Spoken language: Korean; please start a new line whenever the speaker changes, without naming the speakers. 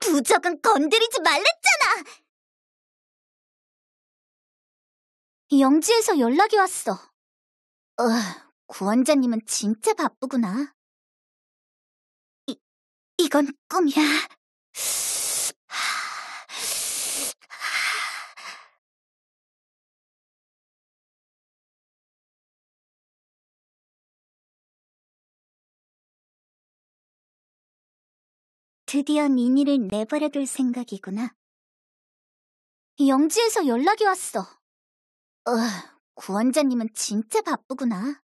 부적은 건드리지 말랬잖아!
영지에서 연락이 왔어. 어, 구원자님은 진짜 바쁘구나. 이, 이건 꿈이야. 드디어 니니를 내버려둘 생각이구나. 영지에서 연락이 왔어. 어, 구원자님은 진짜 바쁘구나.